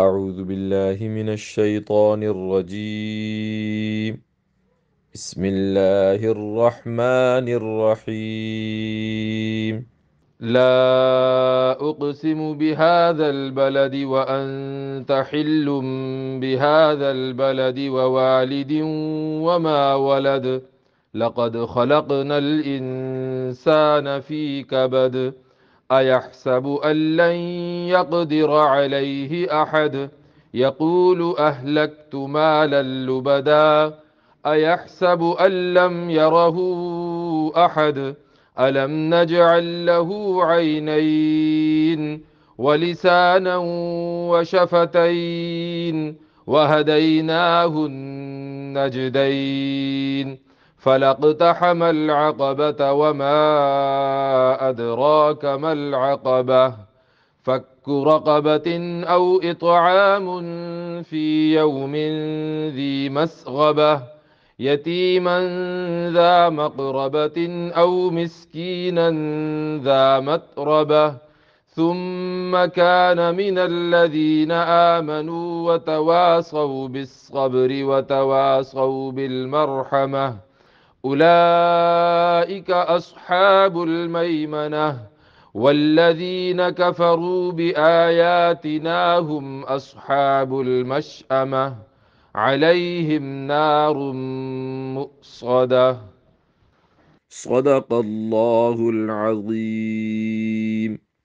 أعوذ بالله من الشيطان الرجيم بسم الله الرحمن الرحيم لا أقسم بهذا البلد وأنت حل بهذا البلد ووالد وما ولد لقد خلقنا الإنسان في كبد أيحسب أن لن يقدر عليه أحد يقول أهلكت مالا لبدا أيحسب أن لم يره أحد ألم نجعل له عينين ولسانا وشفتين وهديناه النجدين فلاقتحم العقبة وما أدراك ما العقبة فك رقبة أو إطعام في يوم ذي مسغبة يتيما ذا مقربة أو مسكينا ذا متربة ثم كان من الذين آمنوا وتواصوا بالصبر وتواصوا بالمرحمة أولئك أصحاب الميمنة والذين كفروا بآياتنا هم أصحاب المشأمة عليهم نار مؤصدة صدق الله العظيم